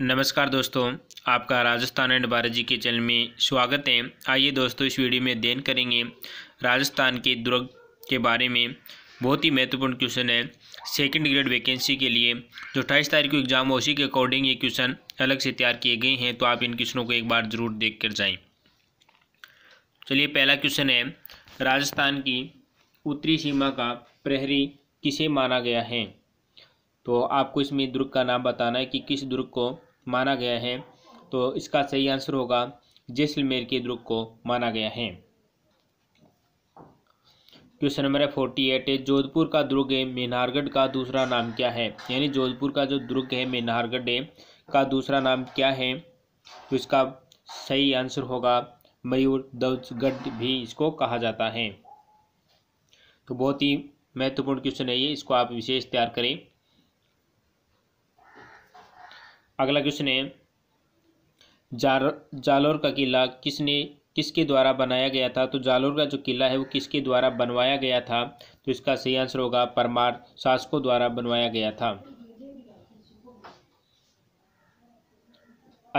नमस्कार दोस्तों आपका राजस्थान एंड जी के चैनल में स्वागत है आइए दोस्तों इस वीडियो में अध्ययन करेंगे राजस्थान के दुर्ग के बारे में बहुत ही महत्वपूर्ण क्वेश्चन है सेकंड ग्रेड वैकेंसी के लिए जो अट्ठाईस तारीख को एग्ज़ाम हो उसी के अकॉर्डिंग ये क्वेश्चन अलग से तैयार किए गए हैं तो आप इन क्वेश्चनों को एक बार ज़रूर देख कर जाएँ चलिए पहला क्वेश्चन है राजस्थान की उत्तरी सीमा का प्रहरी किसे माना गया है तो आपको इसमें दुर्ग का नाम बताना है कि किस दुर्ग को माना गया है तो इसका सही आंसर होगा जैसलमेर के दुर्ग को माना गया है क्वेश्चन नंबर फोर्टी एट है जोधपुर का दुर्ग है मीनारगढ़ का दूसरा नाम क्या है यानी जोधपुर का जो दुर्ग है मेनारगढ़ का दूसरा नाम क्या है तो इसका सही आंसर होगा मयूर ध्वजगढ़ भी इसको कहा जाता है तो बहुत ही महत्वपूर्ण क्वेश्चन है ये इसको आप विशेष तैयार करें अगला क्वेश्चन है जार जालौर का किला किसने किसके द्वारा बनाया गया था तो जालौर का जो किला है वो किसके द्वारा बनवाया गया था तो इसका सही आंसर होगा परमार शासकों द्वारा बनवाया गया था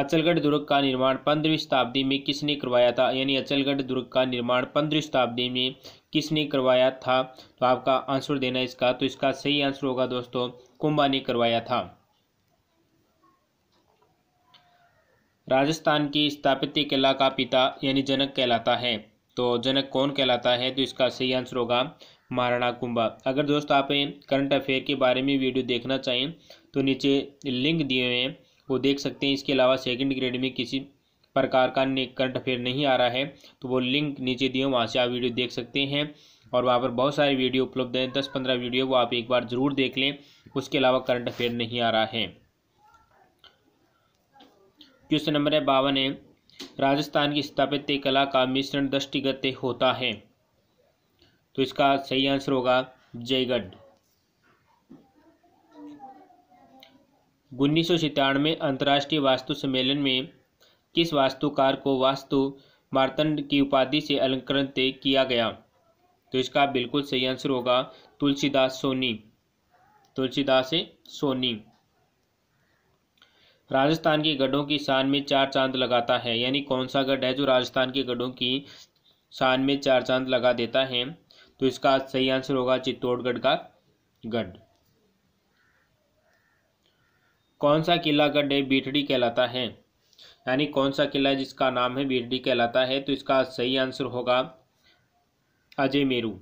अचलगढ़ दुर्ग का निर्माण पंद्रहवीं शताब्दी में किसने करवाया था यानी अचलगढ़ दुर्ग का निर्माण पंद्रहवीं शताब्दी में किसने करवाया था तो आपका आंसर देना इसका तो इसका सही आंसर होगा दोस्तों कुंबा ने करवाया था राजस्थान की स्थापित्य कला का पिता यानी जनक कहलाता है तो जनक कौन कहलाता है तो इसका सही आंसर होगा महाराणा कुंभा अगर दोस्त आप करंट अफेयर के बारे में वीडियो देखना चाहें तो नीचे लिंक दिए हुए हैं वो देख सकते हैं इसके अलावा सेकंड ग्रेड में किसी प्रकार का करंट अफेयर नहीं आ रहा है तो वो लिंक नीचे दिए वहाँ से आप वीडियो देख सकते हैं और वहाँ पर बहुत सारे वीडियो उपलब्ध हैं दस पंद्रह वीडियो वो आप एक बार ज़रूर देख लें उसके अलावा करंट अफेयर नहीं आ रहा है क्वेश्चन नंबर है बावन है राजस्थान की स्थापित्य कला का मिश्रण दृष्टिगत होता है तो इसका सही आंसर होगा जयगढ़ उन्नीस सौ सितानवे अंतर्राष्ट्रीय वास्तु सम्मेलन में किस वास्तुकार को वास्तु मारतंड की उपाधि से अलंकृत किया गया तो इसका बिल्कुल सही आंसर होगा तुलसीदास सोनी तुलसीदास सोनी राजस्थान के गढ़ों की शान में चार चांद लगाता है यानी कौन सा गढ़ है जो राजस्थान के गढ़ों की शान में चार चांद लगा देता है तो इसका सही आंसर होगा चित्तौड़गढ़ का गढ़ कौन सा किला गढ़ है बीटड़ी कहलाता है यानी कौन सा किला जिसका नाम है बीटड़ी कहलाता है तो इसका सही आंसर होगा अजय मेरू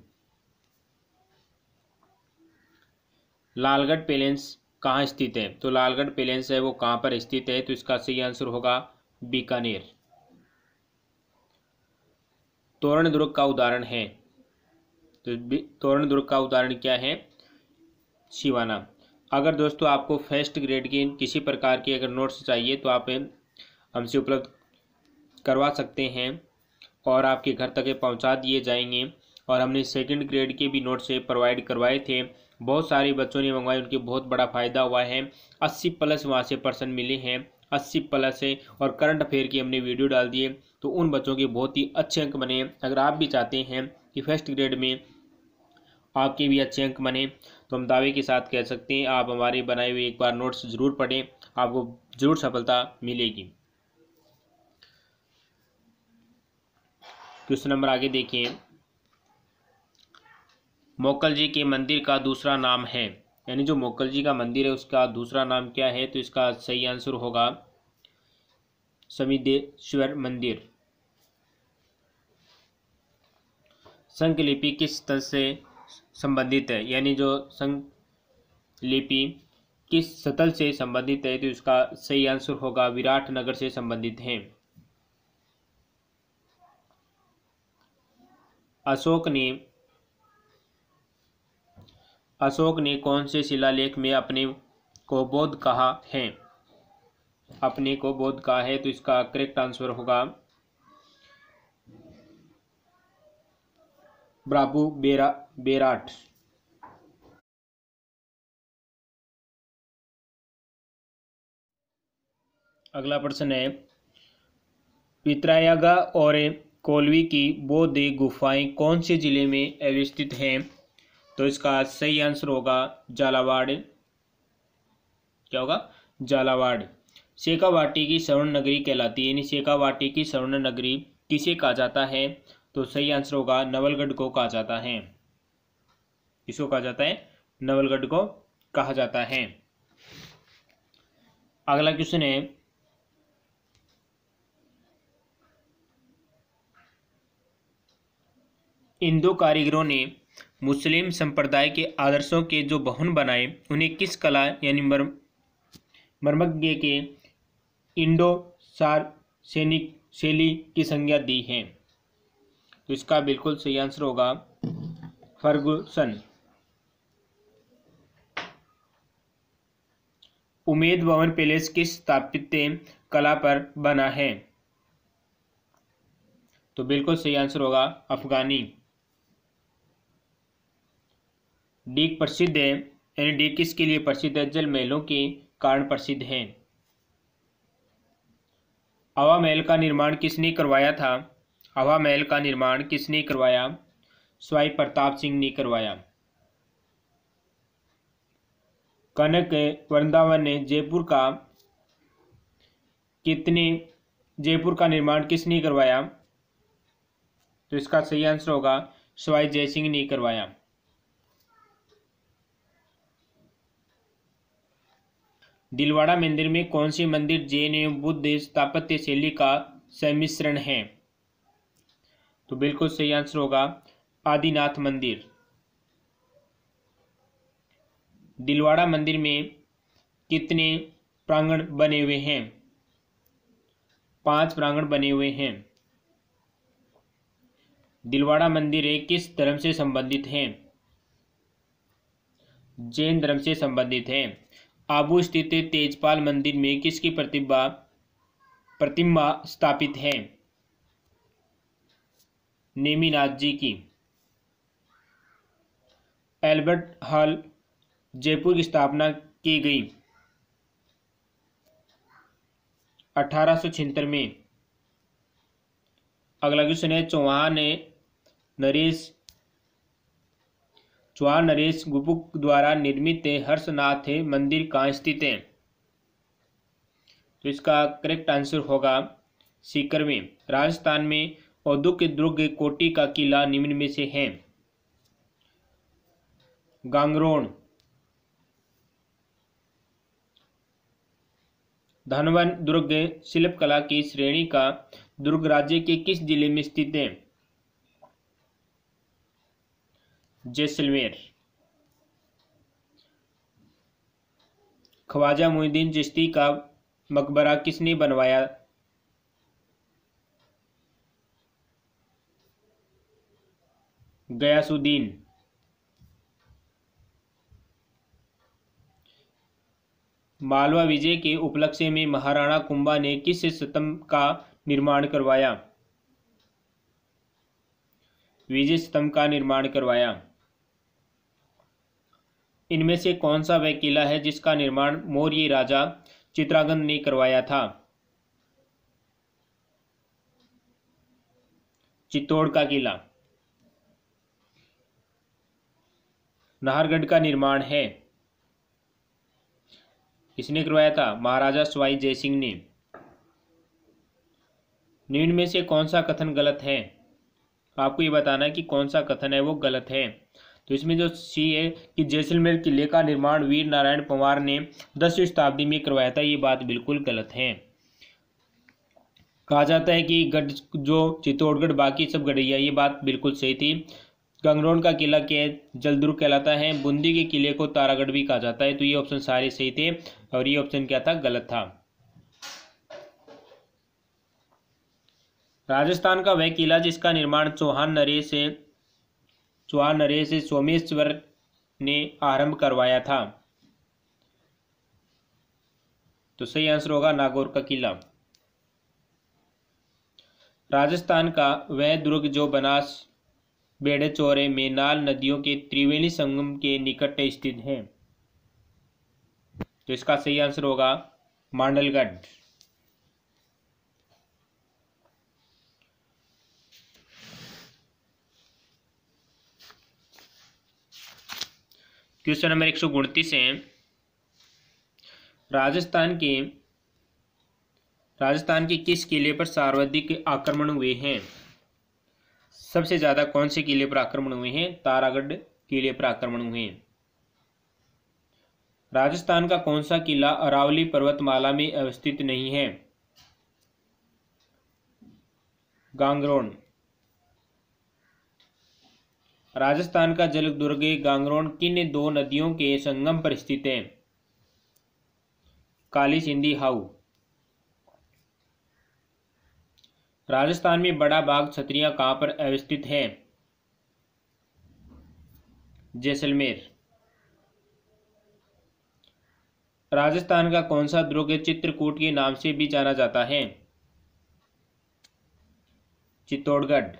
लालगढ़ पैलेस कहाँ स्थित है तो लालगढ़ पेलेंस है वो कहाँ पर स्थित है तो इसका सही आंसर होगा बीकानेर तोरण दुर्ग का उदाहरण है तो तोरण दुर्ग का उदाहरण क्या है शिवाना अगर दोस्तों आपको फर्स्ट ग्रेड की किसी प्रकार की अगर नोट्स चाहिए तो आप हमसे उपलब्ध करवा सकते हैं और आपके घर तक पहुंचा दिए जाएंगे और हमने सेकंड ग्रेड के भी नोट्स प्रोवाइड करवाए थे बहुत सारे बच्चों ने मंगवाई उनके बहुत बड़ा फ़ायदा हुआ है अस्सी प्लस वहाँ से पर्सन मिले हैं अस्सी प्लस है और करंट अफेयर की हमने वीडियो डाल दिए तो उन बच्चों के बहुत ही अच्छे अंक बने अगर आप भी चाहते हैं कि फर्स्ट ग्रेड में आपके भी अच्छे अंक बने तो हम दावे के साथ कह सकते हैं आप हमारे बनाए हुए एक बार नोट्स ज़रूर पढ़ें आपको ज़रूर सफलता मिलेगी क्वेश्चन नंबर आगे देखिए मोकल जी के मंदिर का दूसरा नाम है यानी जो मोकल जी का मंदिर है उसका दूसरा नाम क्या है तो इसका सही आंसर होगा समिदेश्वर मंदिर संघ लिपि किस तंत्र से संबंधित है यानी जो संघ लिपि किस सतल से संबंधित है तो इसका सही आंसर होगा विराट नगर से संबंधित है अशोक ने अशोक ने कौन से शिलालेख में अपने को बोध कहा है अपने को बोध कहा है तो इसका करेक्ट आंसर होगा ब्राबू बेरा बेराट अगला प्रश्न है पित्रायागा और कोलवी की बौद्ध गुफाएं कौन से जिले में अवस्थित हैं तो इसका सही आंसर होगा झालावाड़ क्या होगा झालावाड़ शेखावाटी की स्वर्ण नगरी कहलाती है यानी शेखावाटी की स्वर्ण नगरी किसे कहा जाता है तो सही आंसर होगा नवलगढ़ को कहा जाता है किसको कहा जाता है नवलगढ़ को कहा जाता है अगला क्वेश्चन है इन दो कारीगरों ने मुस्लिम संप्रदाय के आदर्शों के जो बहुन बनाए उन्हें किस कला यानी मर्मज्ञ के इंडो सार सैनिक शैली की संज्ञा दी है तो इसका बिल्कुल सही आंसर होगा फर्गुसन उमेद भवन पैलेस किस स्थापित कला पर बना है तो बिल्कुल सही आंसर होगा अफगानी डीक प्रसिद्ध है यानी डीक किसके लिए प्रसिद्ध है जल महलों के कारण प्रसिद्ध है हवा महल का निर्माण किसने करवाया था हवा महल का निर्माण किसने करवाया स्वाई प्रताप सिंह ने करवाया कनक वृंदावन ने जयपुर का कितने जयपुर का निर्माण किसने करवाया तो इसका सही आंसर होगा स्वाई जय सिंह ने करवाया दिलवाड़ा मंदिर में कौन से मंदिर जैन एवं बुद्ध स्थापत्य शैली का सम्मिश्रण है तो बिल्कुल सही आंसर होगा आदिनाथ मंदिर दिलवाड़ा मंदिर में कितने प्रांगण बने हुए हैं पांच प्रांगण बने हुए हैं दिलवाड़ा मंदिर एक किस धर्म से संबंधित है जैन धर्म से संबंधित है आबू स्थित तेजपाल मंदिर में किसकी प्रतिभा प्रतिमा स्थापित है नेमीनाथ जी की एल्बर्ट हॉल जयपुर की स्थापना की गई अठारह में अगला क्वेश्चन है चौहान ने नरेश चौहान नरेश गुपुक द्वारा निर्मित हर्षनाथ मंदिर कहाँ स्थित है तो इसका करेक्ट आंसर होगा सीकर में राजस्थान में औद्योगिक दुर्ग कोटी का किला निम्न में से है गांगरोण धनवन दुर्ग शिल्पकला की श्रेणी का दुर्ग राज्य के किस जिले में स्थित है जैसलमेर ख्वाजा मुहिद्दीन चिश्ती का मकबरा किसने बनवाया गयासुद्दीन मालवा विजय के उपलक्ष्य में महाराणा कुंभा ने किस स्तंभ का निर्माण करवाया विजय स्तंभ का निर्माण करवाया इनमें से कौन सा वह किला है जिसका निर्माण मौर्य राजा चित्रागन ने करवाया था चित्तौड़ का किला नाहरगढ़ का निर्माण है किसने करवाया था महाराजा सवाई जयसिंह ने निम्न में से कौन सा कथन गलत है आपको ये बताना है कि कौन सा कथन है वो गलत है तो इसमें जो सी है कि जैसलमेर किले का निर्माण वीर नारायण पंवार ने दसवीं शताब्दी में करवाया था ये बात बिल्कुल गलत है कहा जाता है कि गढ़ जो चित्तौड़गढ़ बाकी सब गढ़िया ये बात बिल्कुल सही थी गंगरोन का किला के जलदुर्ग कहलाता है बूंदी के किले को तारागढ़ भी कहा जाता है तो ये ऑप्शन सारे सही थे और ये ऑप्शन क्या था गलत था राजस्थान का वह किला जिसका निर्माण चौहान नरेश से चौहा नरेश सोमेश्वर ने आरंभ करवाया था तो सही आंसर होगा नागौर का किला राजस्थान का वह दुर्ग जो बनास बेड़े चौरे मेनाल नदियों के त्रिवेणी संगम के निकट स्थित है तो इसका सही आंसर होगा मांडलगढ़ क्वेश्चन नंबर एक सौ उनतीस है राजस्थान के राजस्थान के किस किले पर सर्वाधिक आक्रमण हुए हैं सबसे ज़्यादा कौन से किले पर आक्रमण हुए हैं तारागढ़ किले पर आक्रमण हुए हैं राजस्थान का कौन सा किला अरावली पर्वतमाला में अवस्थित नहीं है गांगरोन राजस्थान का जलदुर्ग गांगरोन किन दो नदियों के संगम पर स्थित है काली सिंधी हाउ राजस्थान में बड़ा बाग छत्रिया कहां पर अवस्थित है जैसलमेर राजस्थान का कौन सा दुर्ग चित्रकूट के नाम से भी जाना जाता है चित्तौड़गढ़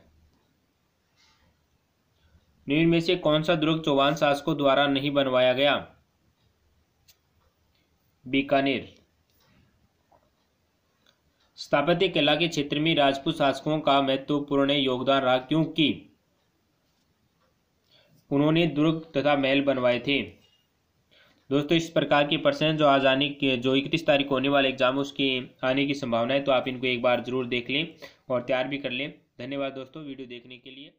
निम्न में से कौन सा दुर्ग चौहान शासकों द्वारा नहीं बनवाया गया बीकानेर स्थापत्य कला के क्षेत्र में राजपूत शासकों का महत्वपूर्ण योगदान रहा क्योंकि उन्होंने दुर्ग तथा महल बनवाए थे दोस्तों इस प्रकार के प्रश्न जो आज आने के जो इकतीस तारीख को होने वाले एग्जाम उसके आने की संभावना है तो आप इनको एक बार जरूर देख लें और तैयार भी कर लें धन्यवाद दोस्तों वीडियो देखने के लिए